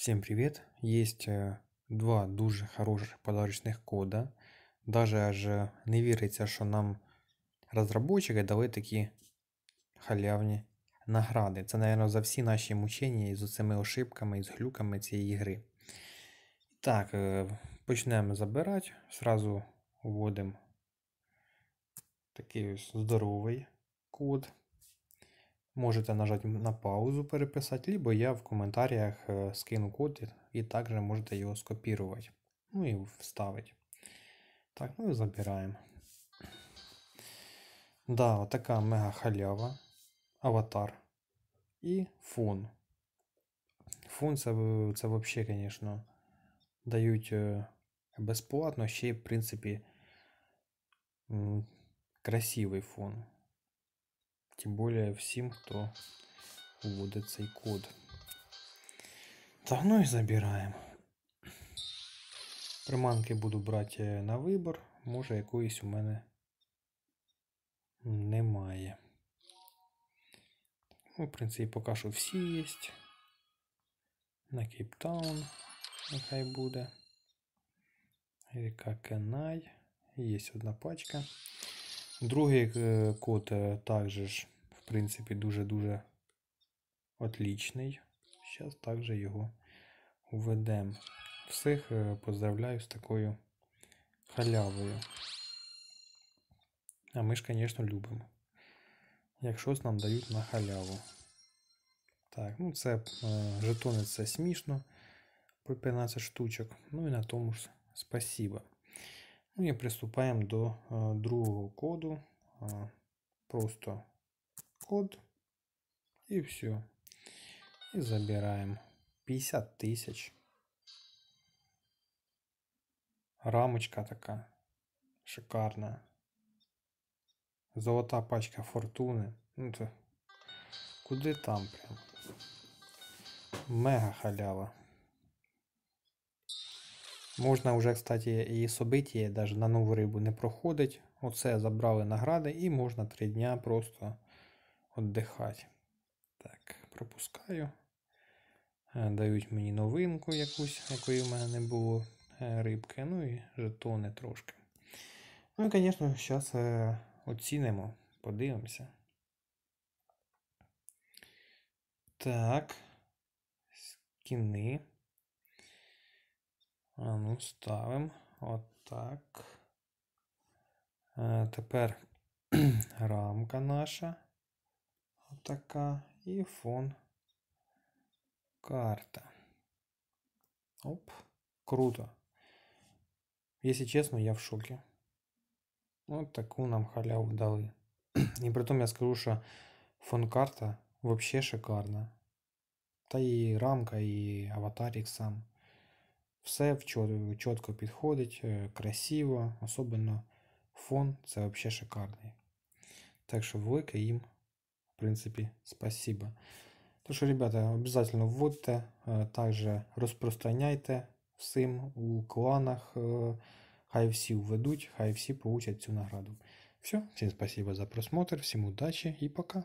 Всем привет! Есть э, два дуже хороших подарочних кода. Даже аж не віриться, що нам розробники дали такі халявні награди. Це, мабуть, за всі наші мучення і з цими ошибками і з глюками цієї гри. Так, э, почнемо забирати. Сразу вводимо такий ось здоровий код. Можете нажати на паузу переписати, либо я в коментарях э, скину код і також можете його скопірувати. Ну і вставити. Так, ну і забираємо. Да, отака мега халява, аватар і фон. Фон це це взагалі, звісно, дають э, безплатно, ще, в принципі, красивий фон тим более всім, хто вводить цей код. Давно і забираємо. Приманки буду брати э, на вибір, може якоїсь у мене немає. Ну, В принципі, пока що всі є. На Кейптаун нехай буде. Ріка Кенай. Є одна пачка. Другий е, код е, також, в принципі, дуже-дуже отлічний. Зараз також його введемо. Всіх е, поздравляю з такою халявою. А ми ж, звісно, любимо. Якщо нам дають на халяву. Так, ну це жетони це смішно. По 15 штучок. Ну і на тому ж спасіба. Ну і приступаємо до э, другого коду. Э, просто код. І все. І забираємо 50 тисяч. Рамочка така шикарна. Золота пачка фортуни. Ну це куди там прям? Мега халява. Можна вже, кстати, і собиті навіть на нову рибу не проходить. Оце забрали награди і можна 3 дня просто віддихати. Так, пропускаю. Е, дають мені новинку якусь, якої в мене не було е, рибки. Ну і жетони трошки. Ну і, звісно, зараз е, оцінимо, подивимося. Так. Скіни. А ну, ставимо отак. От э, Теперь рамка наша. вот такая и фон карта. Оп, круто. Если честно, я в шоке. Вот такую нам халяву дали. И притом я скажу, что фон карта вообще шикарна. Та и рамка, и аватарик сам. Все чітко підходить, е, красиво, особливо фон це взагалі шикарний. Так що велике їм, в принципі, спасибо. Тож, що, ребята, обов'язково вводьте, е, також розпространяйте всім у кланах. Е, хай всі введуть, хай всі получать цю награду. Все, всім спасибо за просмотр, всім удачі і пока.